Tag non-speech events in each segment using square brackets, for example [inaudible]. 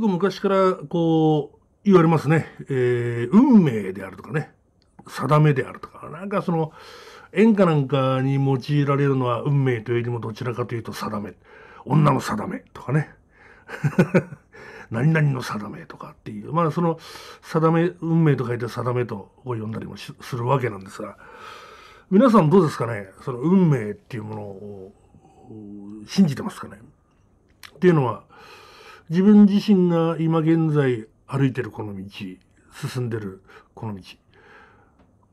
く昔からこう言われますね、えー、運命であるとかね定めであるとかなんかその演歌なんかに用いられるのは運命というよりもどちらかというと定め女の定めとかね [laughs] 何々の定めとかっていうまあその定め運命と書いて定めと呼んだりもするわけなんですが皆さんどうですかねその運命っていうものを信じてますかねっていうのは自分自身が今現在歩いてるこの道進んでるこの道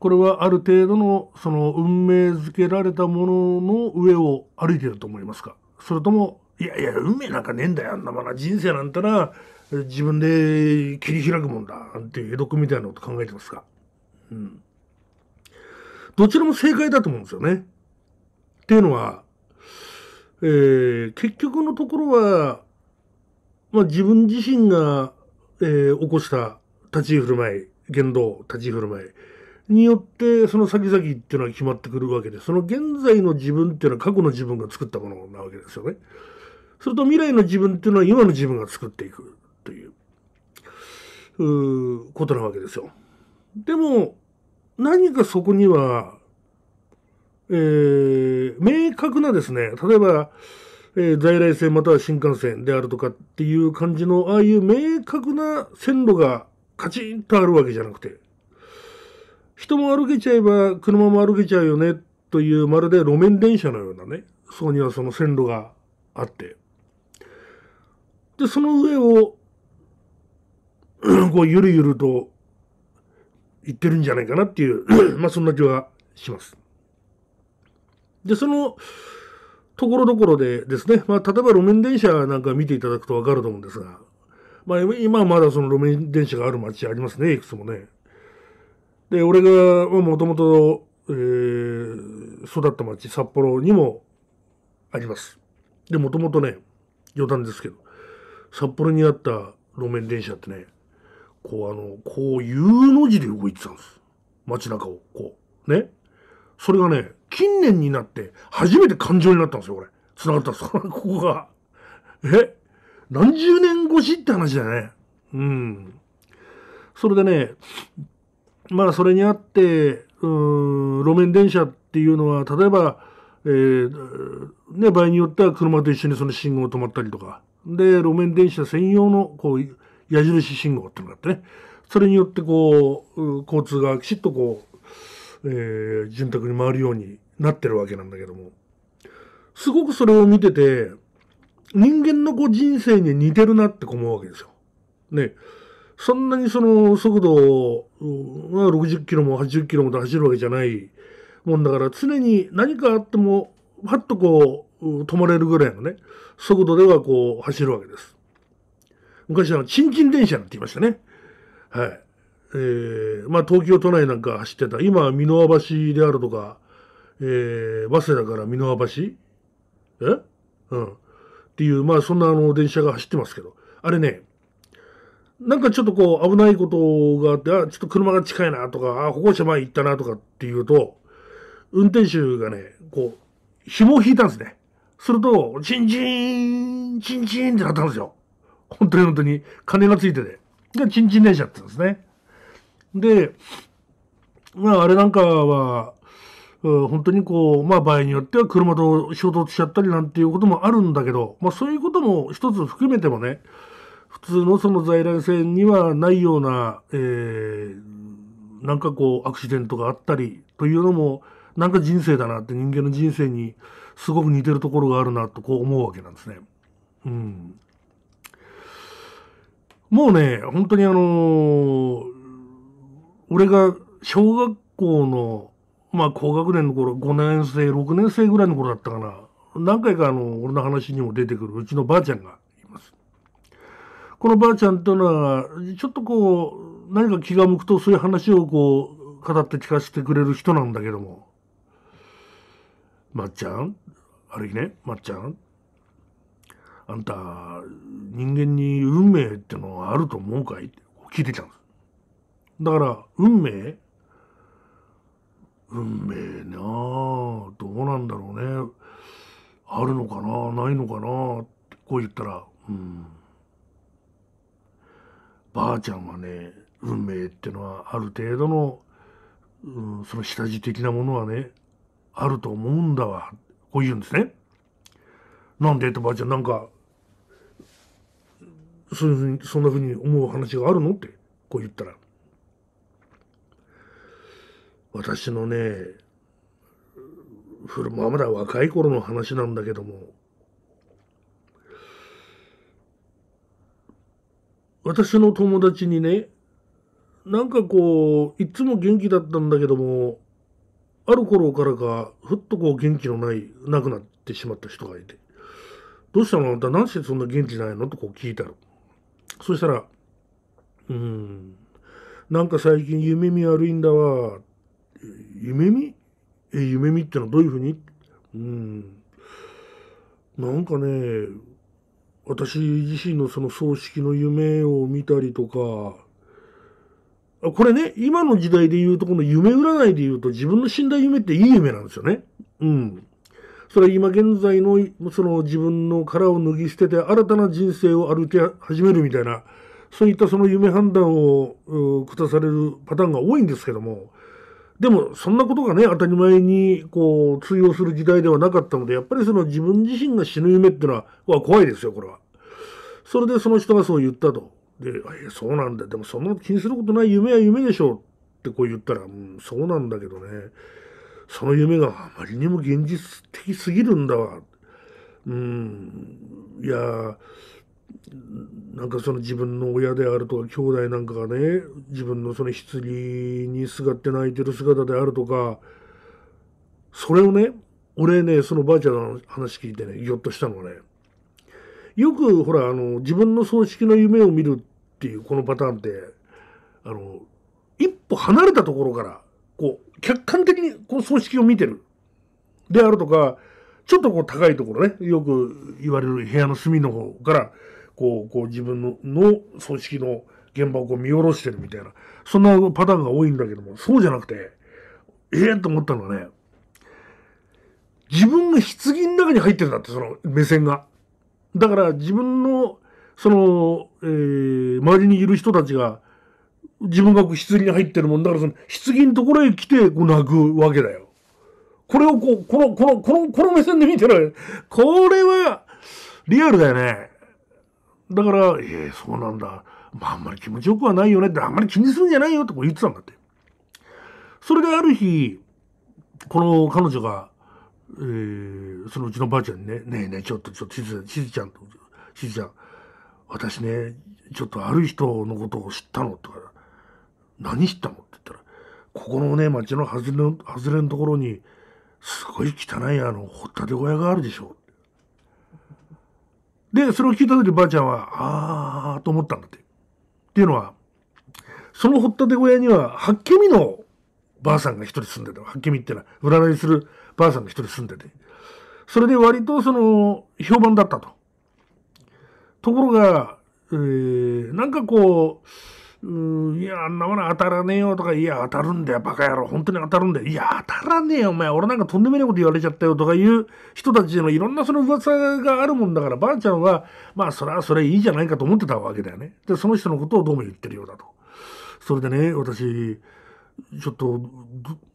これはある程度のその運命づけられたものの上を歩いてると思いますかそれともいやいや運命なんかねえんだよあんなもの人生なんてな自分で切り開くもんだなんて江戸君みたいなこと考えてますかうんどちらも正解だと思うんですよね。っていうのは、えー、結局のところはまあ、自分自身が、えー、起こした立ち居振る舞い、言動、立ち居振る舞いによって、その先々っていうのは決まってくるわけで、その現在の自分っていうのは過去の自分が作ったものなわけですよね。それと未来の自分っていうのは今の自分が作っていくという、うことなわけですよ。でも、何かそこには、えー、明確なですね、例えば、えー、在来線または新幹線であるとかっていう感じの、ああいう明確な線路がカチンとあるわけじゃなくて、人も歩けちゃえば車も歩けちゃうよねという、まるで路面電車のようなね、そこにはその線路があって、で、その上を、[clears throat] こう、ゆるゆると行ってるんじゃないかなっていう [clears throat] まあそんな気はします。で、その、ところどころでですね、まあ、例えば路面電車なんか見ていただくとわかると思うんですが、まあ、今はまだその路面電車がある街ありますね、いくつもね。で、俺がまあ、もともと、えー、育った町、札幌にもあります。で、もともとね、余談ですけど、札幌にあった路面電車ってね、こうあの、こう U の字で動いてたんです。街中を、こう。ね。それがね、近年になって初めて感情になったんですよ、こつ繋がったんです。[laughs] ここが。え何十年越しって話だよね。うん。それでね、まあそれにあって、うん、路面電車っていうのは、例えば、えー、ね、場合によっては車と一緒にその信号を止まったりとか、で、路面電車専用の、こう、矢印信号っていうのがあってね、それによってこう、交通がきちっとこう、えー、潤沢に回るようになってるわけなんだけども、すごくそれを見てて、人間のこう人生に似てるなって思うわけですよ。ね。そんなにその速度は60キロも80キロもで走るわけじゃないもんだから常に何かあってもパッとこう止まれるぐらいのね、速度ではこう走るわけです。昔あの、チンチン電車なんて言いましたね。はい。えー、まあ、東京都内なんか走ってた、今、箕輪橋であるとか、えー、早稲田から箕輪橋えうん。っていう、まあ、そんなあの、電車が走ってますけど、あれね、なんかちょっとこう、危ないことがあって、あ、ちょっと車が近いなとか、あ、歩行者前行ったなとかっていうと、運転手がね、こう、紐を引いたんですね。すると、チンチン、チンチンってなったんですよ。本当に本当に、金がついてて。で、チンチン電車って言うんですね。で、まあ、あれなんかは、本当にこう、まあ、場合によっては車と衝突しちゃったりなんていうこともあるんだけど、まあ、そういうことも一つ含めてもね、普通のその在来線にはないような、えー、なんかこう、アクシデントがあったりというのも、なんか人生だなって人間の人生にすごく似てるところがあるなとこう思うわけなんですね。うん。もうね、本当にあのー俺が小学校の、まあ、高学年の頃、5年生、6年生ぐらいの頃だったかな。何回かあの、俺の話にも出てくるうちのばあちゃんがいます。このばあちゃんというのは、ちょっとこう、何か気が向くとそういう話をこう、語って聞かせてくれる人なんだけども。まっちゃんあれね、まっちゃんあんた、人間に運命ってのはあると思うかいって聞いてたんです。だから、運命運命なあどうなんだろうね。あるのかなないのかなってこう言ったら、うん。ばあちゃんはね、運命ってのはある程度の、うん、その下地的なものはね、あると思うんだわ。こう言うんですね。なんでってばあちゃんなんか、そういうふうに、そんなふうに思う話があるのってこう言ったら。私のね古まあ、まだ若い頃の話なんだけども私の友達にねなんかこういつも元気だったんだけどもある頃からかふっとこう元気のないなくなってしまった人がいて「どうしたのあんた何してそんな元気ないの?」とこう聞いたらそしたら「うんなんか最近夢見悪いんだわ」夢見え夢見ってのはどういうふうにうんなんかね私自身のその葬式の夢を見たりとかこれね、今の時代で言うと、この夢占いで言うと、自分の死んだ夢っていい夢なんですよね。うん。それは今現在の、その自分の殻を脱ぎ捨てて、新たな人生を歩き始めるみたいな、そういったその夢判断を下されるパターンが多いんですけども、でも、そんなことがね、当たり前に、こう、通用する時代ではなかったので、やっぱりその自分自身が死ぬ夢っていうのは、は怖いですよ、これは。それでその人がそう言ったと。で、や、そうなんだ。でも、そんな気にすることない夢は夢でしょうってこう言ったら、うん、そうなんだけどね。その夢があまりにも現実的すぎるんだわ。うん。いやなんかその自分の親であるとか兄弟なんかがね自分のその棺にすがって泣いてる姿であるとかそれをね俺ねそのばあちゃんの話聞いてねぎょっとしたのはねよくほらあの自分の葬式の夢を見るっていうこのパターンってあの一歩離れたところからこう客観的にこう葬式を見てるであるとかちょっとこう高いところねよく言われる部屋の隅の方からこう、こう自分のの組織の現場をこう見下ろしてるみたいな、そんなパターンが多いんだけども、そうじゃなくて、ええー、と思ったのはね、自分が棺の中に入ってるんだって、その目線が。だから自分の、その、えー、周りにいる人たちが、自分が棺に入ってるもんだから、その棺のところへ来て、こう泣くわけだよ。これをこう、この、この、この、この目線で見てるこれは、リアルだよね。だから、ええー、そうなんだ。まあ、あんまり気持ちよくはないよねって、あんまり気にするんじゃないよとか言ってたんだって。それである日、この彼女が、えー、そのうちのばあちゃんにね、ねえねえ、ちょっと、ちょっと、しず、しずちゃんと、しずちゃん、私ね、ちょっとある人のことを知ったのとか、何知ったのって言ったら、ここのね、町の外れの、外れのところに、すごい汚いあの、掘ったて小屋があるでしょ。で、それを聞いた時ばあちゃんは、ああと思ったんだって。っていうのは、その掘ったて小屋には、はっけみのばあさんが一人住んでた。はっけみってのは、占いするばあさんが一人住んでて。それで割とその、評判だったと。ところが、えー、なんかこう、いや、あんなもの当たらねえよとか、いや、当たるんだよ、バカ野郎、本当に当たるんだよ、いや、当たらねえよ、お前、俺なんかとんでもないこと言われちゃったよとかいう人たちのいろんなその噂があるもんだから、ばあちゃんは、まあ、それはそれいいじゃないかと思ってたわけだよね。で、その人のことをどうも言ってるようだと。それでね、私、ちょっと、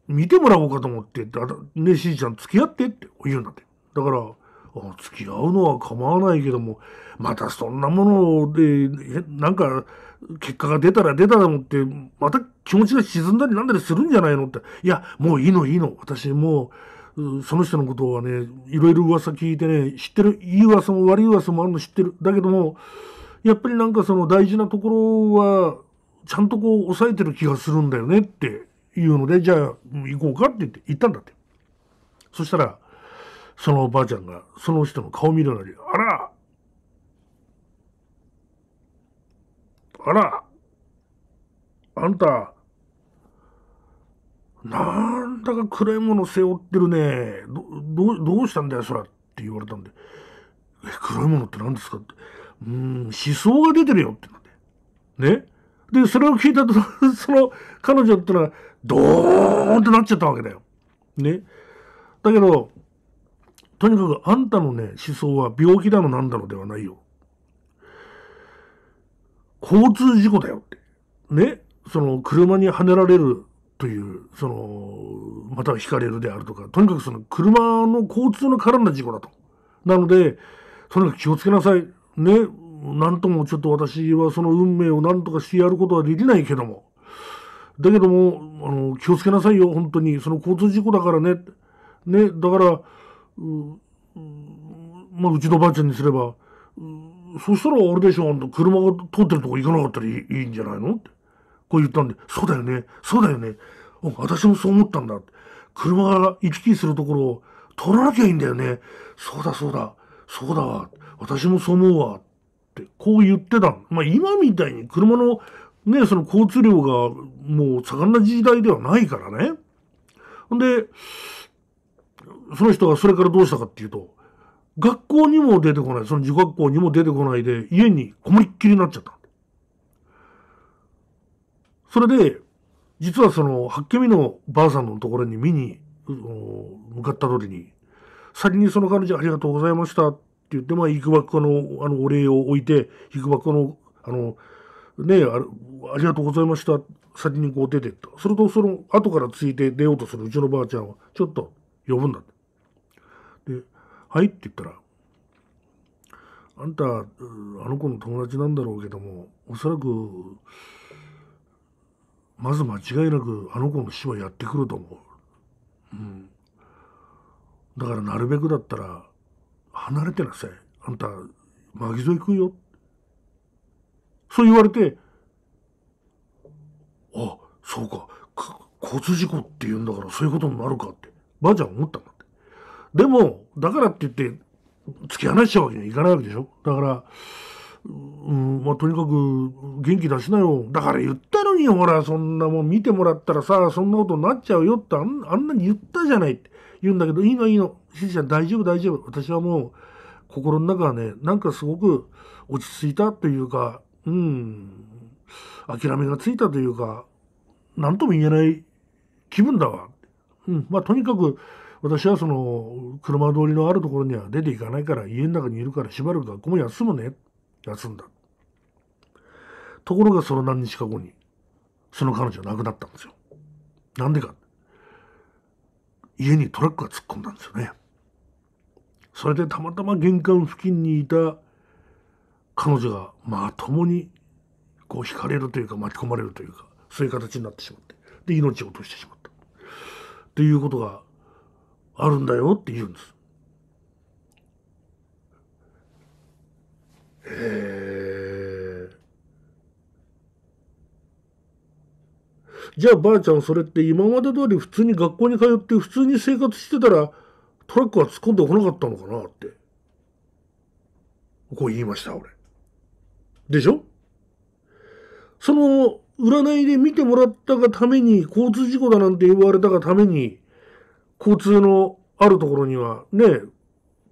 見てもらおうかと思って、ねえ、しーちゃん、付き合ってって言うんだって。だから、あ付き合うのは構わないけども、またそんなもので、なんか、結果が出たら出ただもって、また気持ちが沈んだりなんだりするんじゃないのって。いや、もういいのいいの。私もう、その人のことはね、いろいろ噂聞いてね、知ってる、いい噂も悪い噂もあるの知ってる。だけども、やっぱりなんかその大事なところは、ちゃんとこう抑えてる気がするんだよねっていうので、じゃあ行こうかって言って行ったんだって。そしたら、そのおばあちゃんがその人の顔見るなり、あら、あら、あんた、なんだか暗いもの背負ってるね。ど、どうしたんだよ、そら。って言われたんで。え、黒いものって何ですかって。うん、思想が出てるよってなって。ね。で、それを聞いたと、[laughs] その彼女ってのは、ドーンってなっちゃったわけだよ。ね。だけど、とにかくあんたのね、思想は病気だのなんだのではないよ。交通事故だよって。ね。その、車にはねられるという、その、またはひかれるであるとか、とにかくその、車の交通の絡んだ事故だと。なので、とにかく気をつけなさい。ね。なんともちょっと私はその運命を何とかしてやることはできないけども。だけども、あの、気をつけなさいよ、本当に。その交通事故だからね。ね、だから、う、うまあ、うちのばあちゃんにすれば、うそしたらあれでしょ、あんた車が通ってるとこ行かなかったらいいいいんじゃないのって。こう言ったんで、そうだよね、そうだよね。私もそう思ったんだ。車が行き来するところを通らなきゃいいんだよね。そうだそうだ、そうだわ。私もそう思うわ。って、こう言ってた。まあ今みたいに車のね、その交通量がもう盛んな時代ではないからね。んで、その人はそれからどうしたかっていうと、学校にも出てこない。その女学校にも出てこないで、家にこもりっきりになっちゃった。それで、実はその、八家美のばあさんのところに見に、向かった時に、先にその彼女ありがとうございましたって言って、まあ、行くばっかの、あの、お礼を置いて、行くばっかの、あの、ねありがとうございました。先にこう出てった。それとその、後からついて出ようとするうちのばあちゃんは、ちょっと呼ぶんだって。はい」って言ったら「あんたあの子の友達なんだろうけどもおそらくまず間違いなくあの子の死はやってくると思う」うん、だからなるべくだったら離れてなさいあんた巻き添え食うよそう言われてあそうか交通事故って言うんだからそういうことになるかってばあちゃん思ったのでも、だからって言って、突き放しちゃうわけにはいかないわけでしょだから、うん、まあ、とにかく元気出しなよ。だから言ったのに、ほら、そんなもん見てもらったらさ、そんなことになっちゃうよってあん、あんなに言ったじゃないって言うんだけど、いいのいいの。しずちゃん大丈夫大丈夫。私はもう、心の中はね、なんかすごく落ち着いたというか、うん、諦めがついたというか、なんとも言えない気分だわ。うん、まあ、とにかく、私はその車通りのあるところには出ていかないから家の中にいるからしばらく学校も休むね休んだところがその何日か後にその彼女は亡くなったんですよなんでか家にトラックが突っ込んだんですよねそれでたまたま玄関付近にいた彼女がまともにこう引かれるというか巻き込まれるというかそういう形になってしまってで命を落としてしまったっていうことがあるんだよって言うんです。へじゃあばあちゃんそれって今まで通り普通に学校に通って普通に生活してたらトラックは突っ込んでこなかったのかなって。こう言いました、俺。でしょその占いで見てもらったがために交通事故だなんて言われたがために交通のあるところには、ね、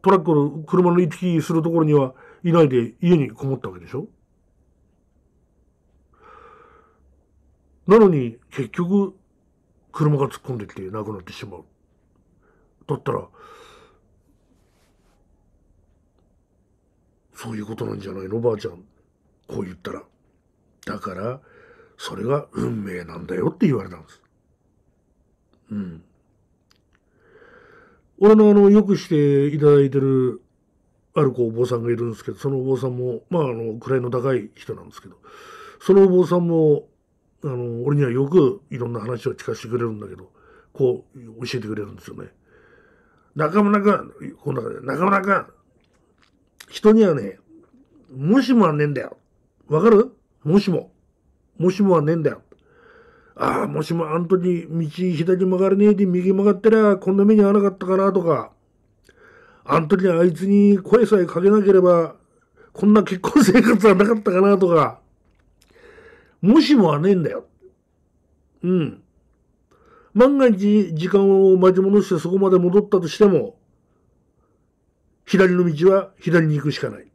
トラックの車の行き来するところにはいないで家にこもったわけでしょなのに結局車が突っ込んできて亡くなってしまう。だったらそういうことなんじゃないのばあちゃん。こう言ったら。だからそれが運命なんだよって言われたんです。うん。俺のあの、よくしていただいてる、あるこうお坊さんがいるんですけど、そのお坊さんも、まあ、あの、位の高い人なんですけど、そのお坊さんも、あの、俺にはよくいろんな話を聞かせてくれるんだけど、こう、教えてくれるんですよね。中村か、この中で、中村か、人にはね、もしもはねえんだよ。わかるもしも。もしもはねえんだよ。ああ、もしもあの時道左曲がれねえで右曲がってりゃこんな目に遭わなかったかなとか、あの時あいつに声さえかけなければこんな結婚生活はなかったかなとか、もしもはねえんだよ。うん。万が一時間を巻き戻してそこまで戻ったとしても、左の道は左に行くしかない。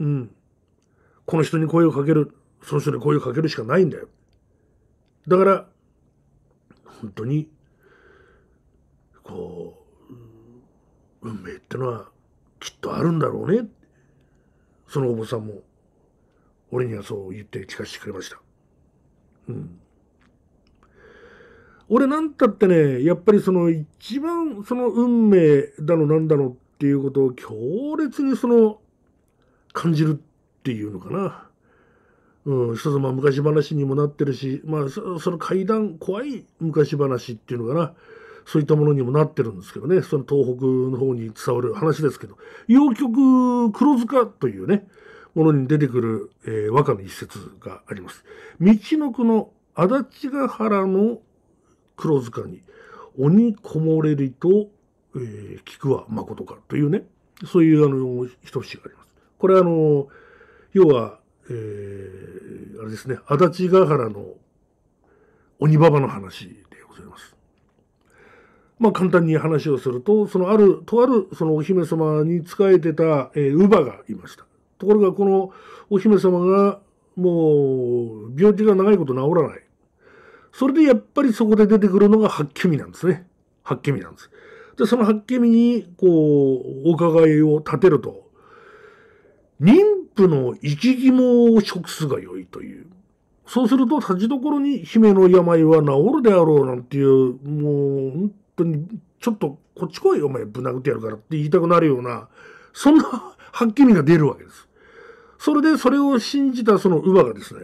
うん。この人に声をかける、その人に声をかけるしかないんだよ。だから、本当に、こう、運命ってのはきっとあるんだろうね。そのお坊さんも、俺にはそう言って聞かせてくれました。うん。俺なんたってね、やっぱりその一番その運命だのなんだのっていうことを強烈にその感じるっていうのかな。うん、一つまあ昔話にもなってるし、まあその怪談怖い昔話っていうのかな。そういったものにもなってるんですけどね、その東北の方に伝わる話ですけど、洋曲黒塚というね、ものに出てくる、えー、和歌の一節があります。道のくの足立ヶ原の黒塚に鬼こもれりと、えー、くは誠かというね、そういうあの一節があります。これあの、要はえー、あれですね、足立ヶ原の鬼バの話でございます。まあ簡単に話をすると、そのある、とあるそのお姫様に仕えてた、えー、乳母がいました。ところがこのお姫様がもう病気が長いこと治らない。それでやっぱりそこで出てくるのが八ケミなんですね。八ケミなんです。で、その八ケミにこう、お伺いを立てると、妊プの一も食すが良いという。そうすると、立ちどころに姫の病は治るであろうなんていう、もう、本当に、ちょっと、こっち来いよ、お前、ぶん殴ってやるからって言いたくなるような、そんな、はっきりが出るわけです。それで、それを信じたその乳母がですね、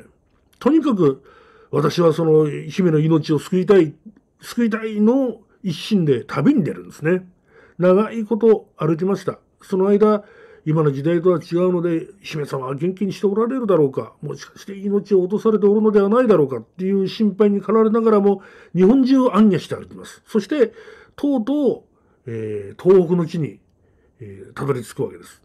とにかく、私はその、姫の命を救いたい、救いたいの一心で旅に出るんですね。長いこと歩きました。その間、今の時代とは違うので姫様は元気にしておられるだろうかもしかして命を落とされておるのではないだろうかっていう心配に駆られながらも日本中を暗夜して歩きますそしてとうとう、えー、東北の地に、えー、たどり着くわけです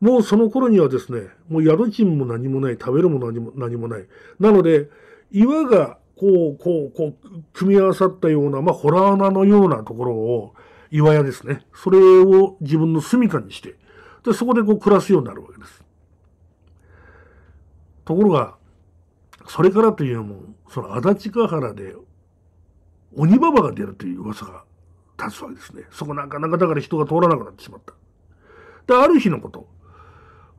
もうその頃にはですねもう宿賃も何もない食べるも何も何もないなので岩がこうこうこう組み合わさったようなまあ、ホラー穴のようなところを岩屋ですねそれを自分の住処にしてで、そこでこう暮らすようになるわけです。ところが、それからというのも、その足立ヶ原で鬼ババが出るという噂が立つわけですね。そこなかなかだから人が通らなくなってしまった。で、ある日のこと、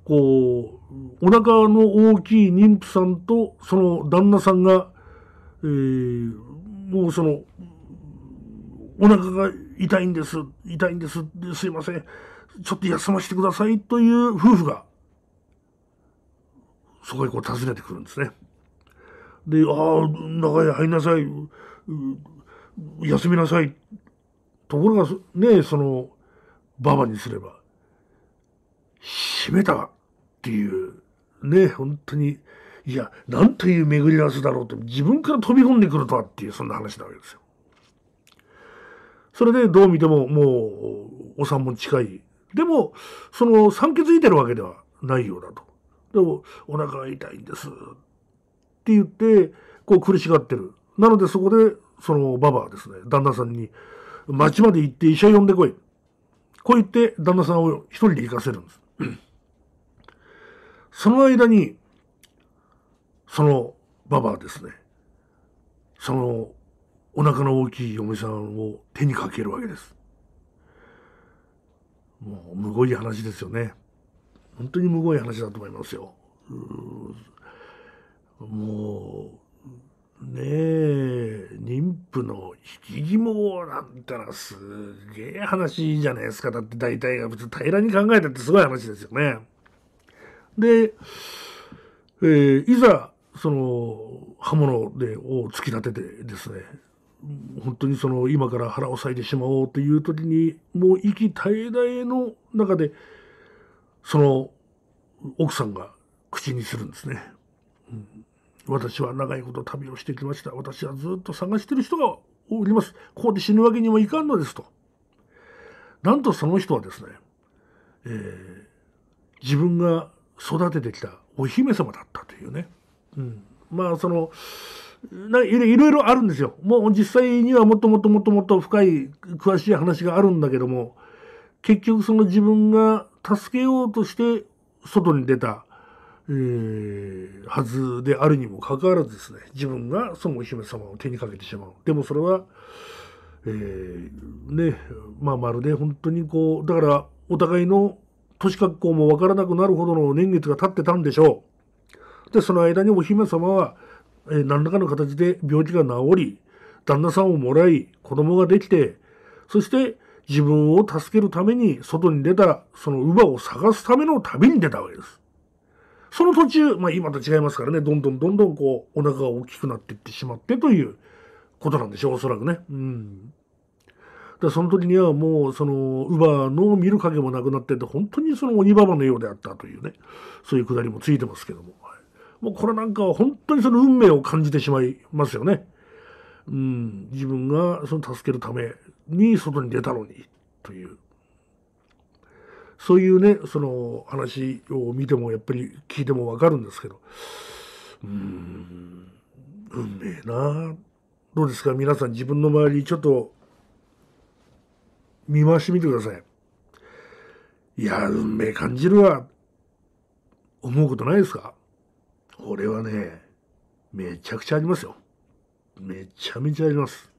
こう、お腹の大きい妊婦さんとその旦那さんが、えー、もうその、お腹が痛いんです、痛いんです、すいません。ちょっと休ませてくださいという夫婦が、そこへこう訪ねてくるんですね。で、ああ、中へ入りなさい、休みなさい。ところが、ね、その、ばばにすれば、閉めたっていう、ね、本当に、いや、なんという巡り合わせだろうって、自分から飛び込んでくるとはっていう、そんな話なわけですよ。それでどう見てももうお産も近いでも、その酸気づいてるわけではないようだと。でも、お腹が痛いんです。って言って、こう苦しがってる。なのでそこで、そのババはですね、旦那さんに、町まで行って医者呼んでこい。こう言って、旦那さんを一人で行かせるんです。[clears throat] その間に、そのババはですね、そのお腹の大きい嫁さんを手にかけるわけです。もうむごい話ですよね本当にむごい話だと思いますよもうねえ妊婦の引き肝なんてのはすげえ話じゃないですかだって大体が別に平らに考えたってすごい話ですよねで、えー、いざその刃物でを突き立ててですね本当にその今から腹を割いてしまおうという時にもう息絶え絶えの中でその奥さんが口にするんですね、うん、私は長いこと旅をしてきました私はずっと探してる人がおりますここで死ぬわけにもいかんのですとなんとその人はですね、えー、自分が育ててきたお姫様だったというね、うん、まあそのいろいろあるんですよ。もう実際にはもっともっともっともっと深い詳しい話があるんだけども結局その自分が助けようとして外に出た、えー、はずであるにもかかわらずですね自分がそのお姫様を手にかけてしまう。でもそれは、えー、ねまあまるで本当にこうだからお互いの年格好もわからなくなるほどの年月が経ってたんでしょう。でその間にお姫様はえー、何らかの形で病気が治り、旦那さんをもらい、子供ができて、そして自分を助けるために外に出た、その乳母を探すための旅に出たわけです。その途中、まあ今と違いますからね、どんどんどんどんこう、お腹が大きくなっていってしまってということなんでしょう、おそらくね。うん。で、その時にはもう、その、乳母の見る影もなくなってて、本当にその鬼婆のようであったというね、そういうくだりもついてますけども。もうこれなんかは本当にその運命を感じてしまいますよね。うん、自分がその助けるために外に出たのにという。そういうね、その話を見てもやっぱり聞いてもわかるんですけど、うん、運命などうですか皆さん自分の周りちょっと見回してみてください。いや、運命感じるわ。思うことないですかこれはね、めちゃくちゃありますよ。めちゃめちゃあります。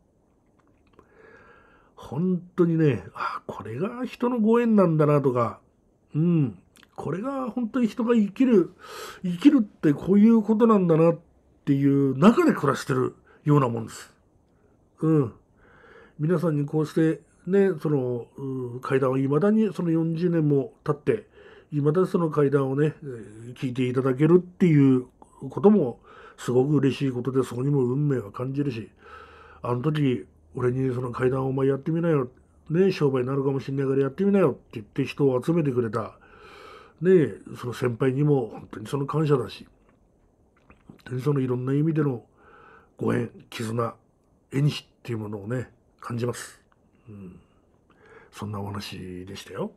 本当にね、あ、これが人のご縁なんだなとか、うん、これが本当に人が生きる、生きるってこういうことなんだなっていう中で暮らしてるようなもんです。うん。皆さんにこうして、ね、その、階段を未だにその40年も経って、いまだその階段をね、聞いていただけるっていうこともすごく嬉しいことでそこにも運命は感じるしあの時俺にその階段お前やってみなよ、ね、商売になるかもしんないからやってみなよって言って人を集めてくれた、ね、その先輩にも本当にその感謝だし本当にそのいろんな意味でのご縁絆縁日っていうものをね感じます、うん、そんなお話でしたよ。